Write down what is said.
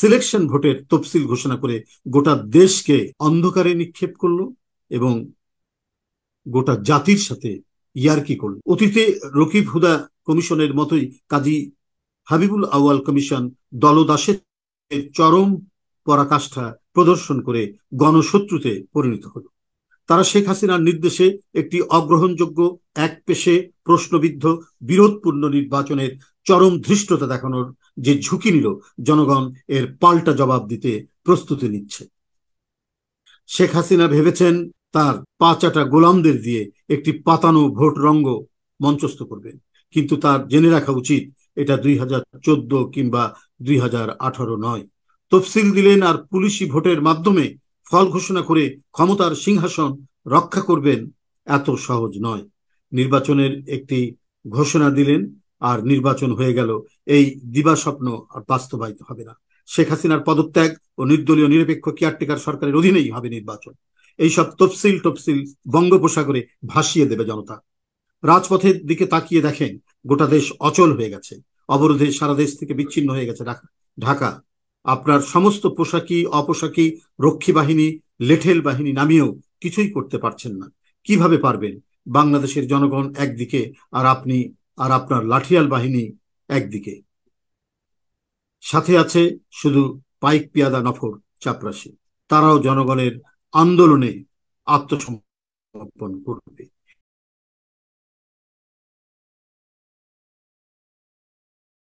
selection ভোটের তফসিল ঘোষণা করে গোটা দেশকে অন্ধকারে নিক্ষেপ করল এবং গোটা জাতির সাথে ইয়ারকি করল অতীতে রকিব হুদা কমিশনের মতোই কাজী হাবিবুল আওয়াল কমিশন দলদাসের চরম পরাকাষ্ঠা প্রদর্শন করে গণশত্রুতে পরিণত হল তারা শেখ হাসিনার নির্দেশে একটি অগ্রহণযোগ্য এক পেশে প্রশ্নবিদ্ধ বিরোধপূর্ণ নির্বাচনের চরম ধৃষ্টতা দেখানোর যে ঝুঁকি নিল জনগণ এর পাল্টা জবাব দিতে প্রস্তুতি নিচ্ছে শেখ হাসিনা ভেবেছেন তার পাঁচাটা গোলামদের দিয়ে একটি পাতানো ভোট রঙ্গ মঞ্চস্থ করবেন কিন্তু তার জেনে রাখা উচিত এটা দুই হাজার চোদ্দ কিংবা দুই হাজার আঠারো নয় তফসিল দিলেন আর পুলিশি ভোটের মাধ্যমে ফল ঘোষণা করে ক্ষমতার সিংহাসন রক্ষা করবেন এত সহজ নয় নির্বাচনের একটি ঘোষণা দিলেন আর নির্বাচন হয়ে গেল এই দিবাস্বপ্ন আর বাস্তবায়িত হবে না শেখ হাসিনার পদত্যাগ ও নির্দলীয় নিরপেক্ষ কেয়ারটেকার সরকারের অধীনেই হবে নির্বাচন এইসব তফসিল টফসিল বঙ্গোপসাগরে ভাসিয়ে দেবে জনতা রাজপথের দিকে তাকিয়ে দেখেন গোটা দেশ অচল হয়ে গেছে অবরোধে সারা দেশ থেকে বিচ্ছিন্ন হয়ে গেছে ঢাকা আপনার সমস্ত পোশাকি অপোশাকি রক্ষী বাহিনী লেঠেল বাহিনী নামিয়েও কিছুই করতে পারছেন না কিভাবে পারবেন বাংলাদেশের জনগণ একদিকে আর আপনি আর আপনার লাঠিয়াল বাহিনী একদিকে সাথে আছে শুধু পাইক পিয়াদা নফর চাপরাশি তারাও জনগণের আন্দোলনে আত্মসমর্পণ করবে